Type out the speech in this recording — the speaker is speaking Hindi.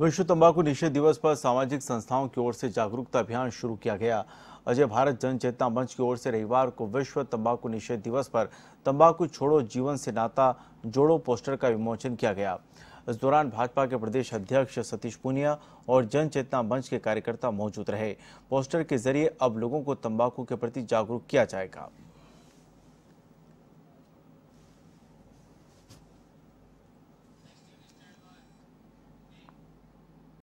विश्व तंबाकू निषेध दिवस पर सामाजिक संस्थाओं की ओर से जागरूकता अभियान शुरू किया गया अजय भारत जन चेतना मंच की ओर से रविवार को विश्व तंबाकू निषेध दिवस पर तंबाकू छोड़ो जीवन से नाता जोड़ो पोस्टर का विमोचन किया गया इस दौरान भाजपा के प्रदेश अध्यक्ष सतीश पूनिया और जन चेतना मंच के कार्यकर्ता मौजूद रहे पोस्टर के जरिए अब लोगों को तम्बाकू के प्रति जागरूक किया जाएगा